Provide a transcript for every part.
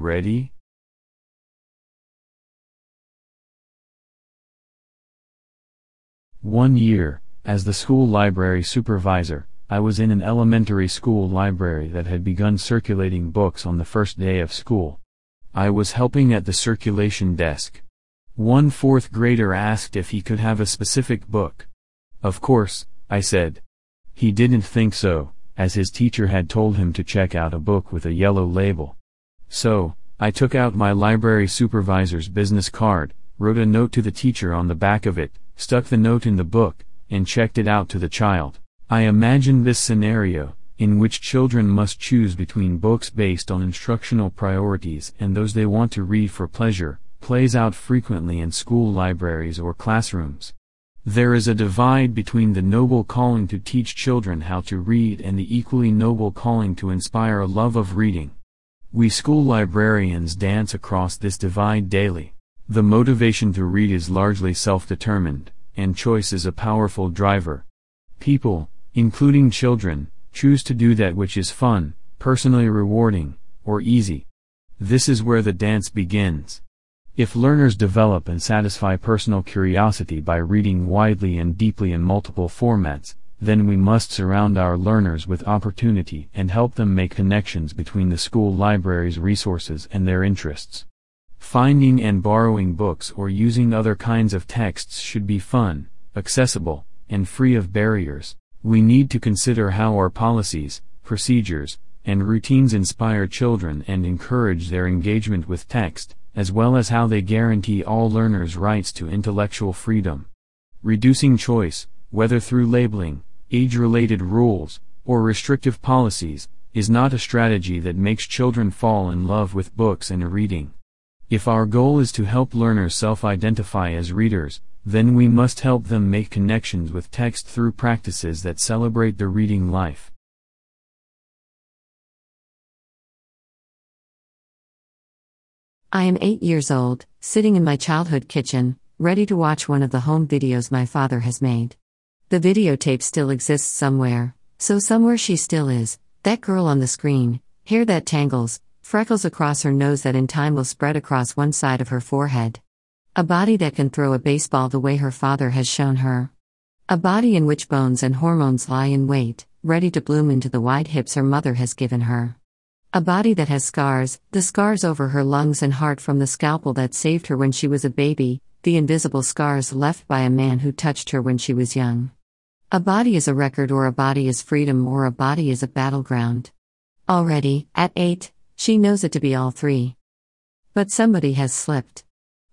ready? One year, as the school library supervisor, I was in an elementary school library that had begun circulating books on the first day of school. I was helping at the circulation desk. One fourth grader asked if he could have a specific book. Of course, I said. He didn't think so, as his teacher had told him to check out a book with a yellow label. So, I took out my library supervisor's business card, wrote a note to the teacher on the back of it, stuck the note in the book, and checked it out to the child. I imagined this scenario, in which children must choose between books based on instructional priorities and those they want to read for pleasure, plays out frequently in school libraries or classrooms. There is a divide between the noble calling to teach children how to read and the equally noble calling to inspire a love of reading. We school librarians dance across this divide daily. The motivation to read is largely self determined, and choice is a powerful driver. People, including children, choose to do that which is fun, personally rewarding, or easy. This is where the dance begins. If learners develop and satisfy personal curiosity by reading widely and deeply in multiple formats, then we must surround our learners with opportunity and help them make connections between the school library's resources and their interests. Finding and borrowing books or using other kinds of texts should be fun, accessible, and free of barriers. We need to consider how our policies, procedures, and routines inspire children and encourage their engagement with text, as well as how they guarantee all learners rights to intellectual freedom. Reducing choice, whether through labeling, age-related rules, or restrictive policies, is not a strategy that makes children fall in love with books and reading. If our goal is to help learners self-identify as readers, then we must help them make connections with text through practices that celebrate the reading life. I am eight years old, sitting in my childhood kitchen, ready to watch one of the home videos my father has made. The videotape still exists somewhere. So somewhere she still is. That girl on the screen, hair that tangles, freckles across her nose that in time will spread across one side of her forehead. A body that can throw a baseball the way her father has shown her. A body in which bones and hormones lie in wait, ready to bloom into the wide hips her mother has given her. A body that has scars, the scars over her lungs and heart from the scalpel that saved her when she was a baby, the invisible scars left by a man who touched her when she was young. A body is a record, or a body is freedom, or a body is a battleground. Already, at eight, she knows it to be all three. But somebody has slipped.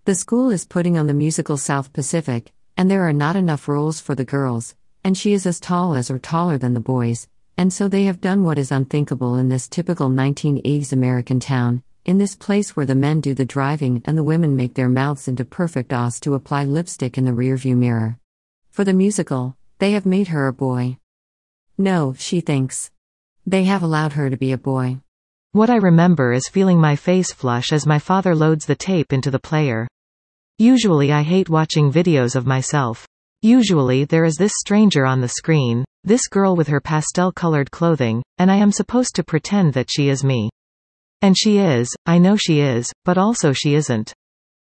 The school is putting on the musical South Pacific, and there are not enough roles for the girls, and she is as tall as or taller than the boys, and so they have done what is unthinkable in this typical 1980s American town, in this place where the men do the driving and the women make their mouths into perfect os to apply lipstick in the rearview mirror. For the musical, they have made her a boy. No, she thinks. They have allowed her to be a boy. What I remember is feeling my face flush as my father loads the tape into the player. Usually I hate watching videos of myself. Usually there is this stranger on the screen, this girl with her pastel-colored clothing, and I am supposed to pretend that she is me. And she is, I know she is, but also she isn't.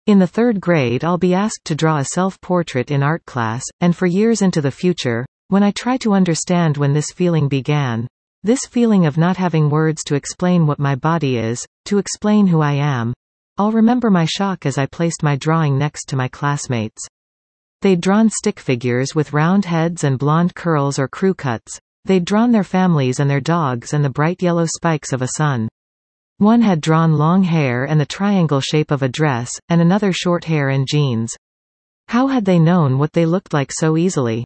In the third grade I'll be asked to draw a self-portrait in art class, and for years into the future, when I try to understand when this feeling began, this feeling of not having words to explain what my body is, to explain who I am, I'll remember my shock as I placed my drawing next to my classmates. They'd drawn stick figures with round heads and blonde curls or crew cuts. They'd drawn their families and their dogs and the bright yellow spikes of a sun. One had drawn long hair and the triangle shape of a dress, and another short hair and jeans. How had they known what they looked like so easily?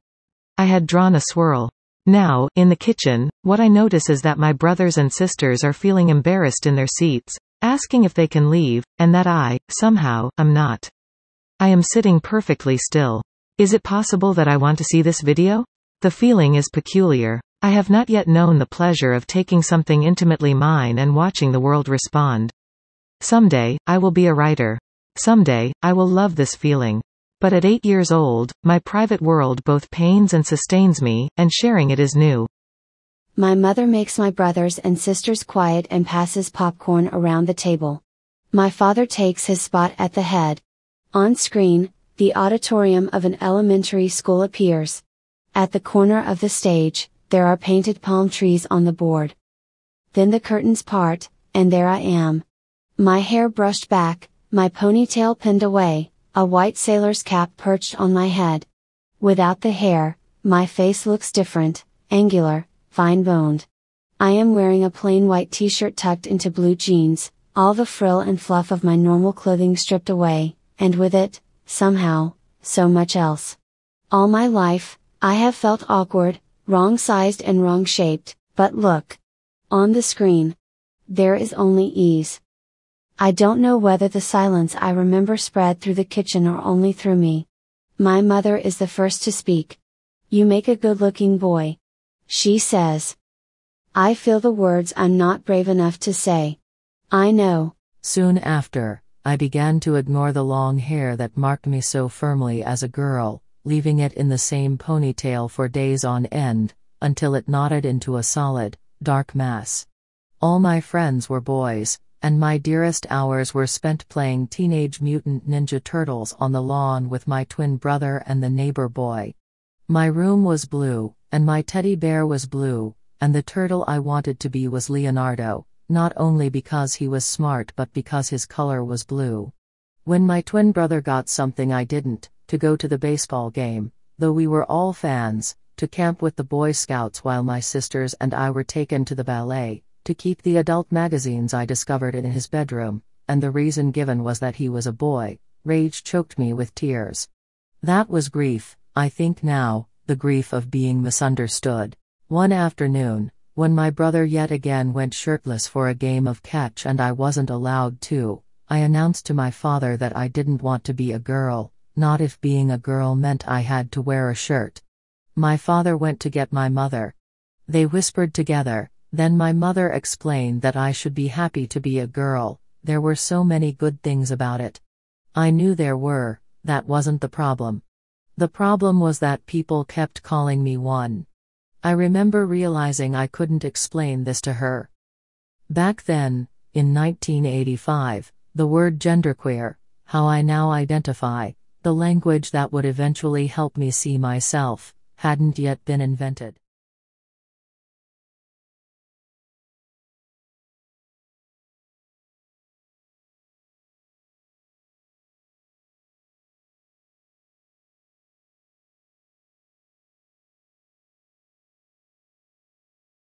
I had drawn a swirl. Now, in the kitchen, what I notice is that my brothers and sisters are feeling embarrassed in their seats, asking if they can leave, and that I, somehow, am not. I am sitting perfectly still. Is it possible that I want to see this video? The feeling is peculiar. I have not yet known the pleasure of taking something intimately mine and watching the world respond. Someday, I will be a writer. Someday, I will love this feeling. But at eight years old, my private world both pains and sustains me, and sharing it is new. My mother makes my brothers and sisters quiet and passes popcorn around the table. My father takes his spot at the head. On screen, the auditorium of an elementary school appears. At the corner of the stage, there are painted palm trees on the board. Then the curtains part, and there I am. My hair brushed back, my ponytail pinned away, a white sailor's cap perched on my head. Without the hair, my face looks different, angular, fine boned. I am wearing a plain white t shirt tucked into blue jeans, all the frill and fluff of my normal clothing stripped away, and with it, somehow, so much else. All my life, I have felt awkward, wrong sized and wrong shaped, but look. On the screen. There is only ease. I don't know whether the silence I remember spread through the kitchen or only through me. My mother is the first to speak. You make a good looking boy. She says. I feel the words I'm not brave enough to say. I know. Soon after, I began to ignore the long hair that marked me so firmly as a girl, leaving it in the same ponytail for days on end, until it knotted into a solid, dark mass. All my friends were boys, and my dearest hours were spent playing Teenage Mutant Ninja Turtles on the lawn with my twin brother and the neighbor boy. My room was blue, and my teddy bear was blue, and the turtle I wanted to be was Leonardo, not only because he was smart but because his color was blue. When my twin brother got something I didn't, to go to the baseball game, though we were all fans, to camp with the Boy Scouts while my sisters and I were taken to the ballet, to keep the adult magazines I discovered in his bedroom, and the reason given was that he was a boy, rage choked me with tears. That was grief, I think now, the grief of being misunderstood. One afternoon, when my brother yet again went shirtless for a game of catch and I wasn't allowed to, I announced to my father that I didn't want to be a girl, not if being a girl meant I had to wear a shirt. My father went to get my mother. They whispered together, then my mother explained that I should be happy to be a girl, there were so many good things about it. I knew there were, that wasn't the problem. The problem was that people kept calling me one. I remember realizing I couldn't explain this to her. Back then, in 1985, the word genderqueer, how I now identify, the language that would eventually help me see myself, hadn't yet been invented.